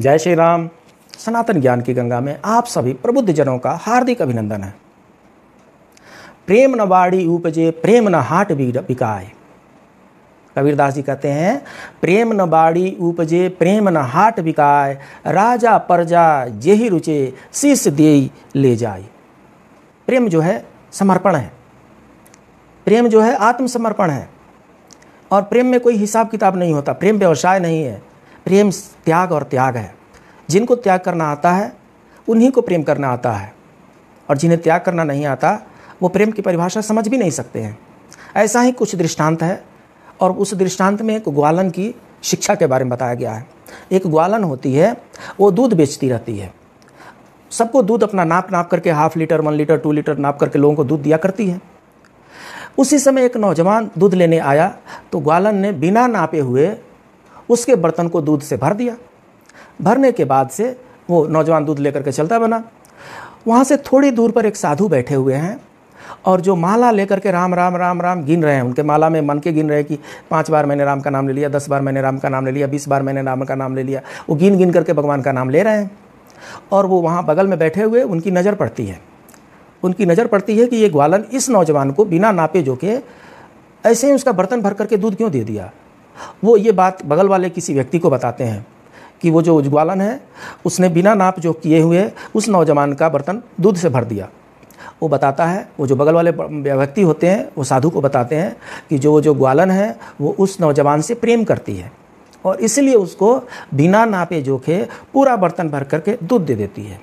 जय श्री राम सनातन ज्ञान की गंगा में आप सभी प्रबुद्ध जनों का हार्दिक अभिनंदन है प्रेम न बाड़ी उपजे प्रेम न हाट बिकाए कबीरदास जी कहते हैं प्रेम न बाड़ी उपजे प्रेम न हाट बिकाए राजा प्रजा जे ही रुचे शीश दे ले जाए प्रेम जो है समर्पण है प्रेम जो है आत्मसमर्पण है और प्रेम में कोई हिसाब किताब नहीं होता प्रेम व्यवसाय नहीं है प्रेम त्याग और त्याग है जिनको त्याग करना आता है उन्हीं को प्रेम करना आता है और जिन्हें त्याग करना नहीं आता वो प्रेम की परिभाषा समझ भी नहीं सकते हैं ऐसा ही कुछ दृष्टांत है और उस दृष्टांत में एक ग्वालन की शिक्षा के बारे में बताया गया है एक ग्वालन होती है वो दूध बेचती रहती है सबको दूध अपना नाप नाप करके half litre one litre two litre नाप करके लोगों को दूध दिया करती है उसी समय एक नौजवान दूध लेने आया तो ग्वालन ने बिना नापे हुए उसके बर्तन को दूध से भर दिया भरने के बाद से वो नौजवान दूध लेकर के चलता बना वहाँ से थोड़ी दूर पर एक साधु बैठे हुए हैं और जो माला लेकर के राम राम राम राम गिन रहे हैं उनके माला में मन के गिन रहे हैं कि पाँच बार मैंने राम का नाम ले लिया दस बार मैंने राम का नाम ले लिया बीस बार मैंने राम का नाम ले लिया वो गिन गिन करके भगवान का नाम ले रहे हैं और वो वहाँ बगल में बैठे हुए उनकी नज़र पड़ती है उनकी नज़र पड़ती है कि ये ग्वालन इस नौजवान को बिना नापे जो के ऐसे ही उसका बर्तन भर करके दूध क्यों दे दिया वो ये बात बगल वाले किसी व्यक्ति को बताते हैं कि वो जो उज्ज्वालन है उसने बिना नाप जो किए हुए उस नौजवान का बर्तन दूध से भर दिया वो बताता है वो जो बगल वाले व्यक्ति होते हैं वो साधु को बताते हैं कि जो जो ग्वालन है वो उस नौजवान से प्रेम करती है और इसलिए उसको बिना नापे जोखे पूरा बर्तन भर करके दूध दे देती है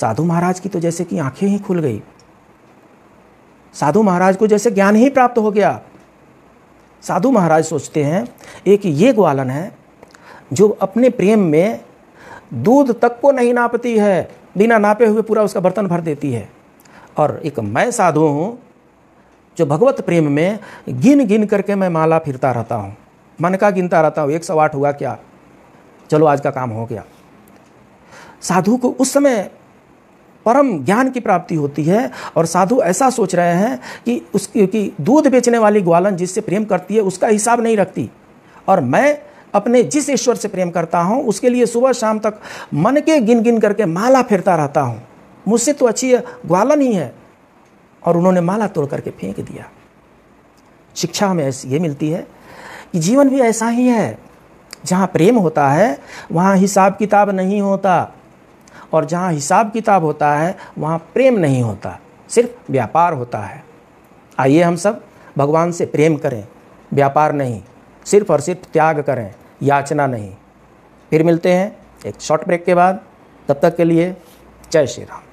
साधु महाराज की तो जैसे कि आंखें ही खुल गई साधु महाराज को जैसे ज्ञान ही प्राप्त हो गया साधु महाराज सोचते हैं एक ये ग्वालन है जो अपने प्रेम में दूध तक को नहीं नापती है बिना नापे हुए पूरा उसका बर्तन भर देती है और एक मैं साधु हूँ जो भगवत प्रेम में गिन गिन करके मैं माला फिरता रहता हूँ मन का गिनता रहता हूँ एक सौ आठ हुआ क्या चलो आज का काम हो गया साधु को उस समय परम ज्ञान की प्राप्ति होती है और साधु ऐसा सोच रहे हैं कि उसकी कि दूध बेचने वाली ग्वालन जिससे प्रेम करती है उसका हिसाब नहीं रखती और मैं अपने जिस ईश्वर से प्रेम करता हूँ उसके लिए सुबह शाम तक मन के गिन गिन करके माला फिरता रहता हूँ मुझसे तो अच्छी ग्वालन ही है और उन्होंने माला तोड़ करके फेंक दिया शिक्षा हमें ऐसी ये मिलती है कि जीवन भी ऐसा ही है जहाँ प्रेम होता है वहाँ हिसाब किताब नहीं होता और जहाँ हिसाब किताब होता है वहाँ प्रेम नहीं होता सिर्फ व्यापार होता है आइए हम सब भगवान से प्रेम करें व्यापार नहीं सिर्फ और सिर्फ त्याग करें याचना नहीं फिर मिलते हैं एक शॉर्ट ब्रेक के बाद तब तक के लिए जय श्री राम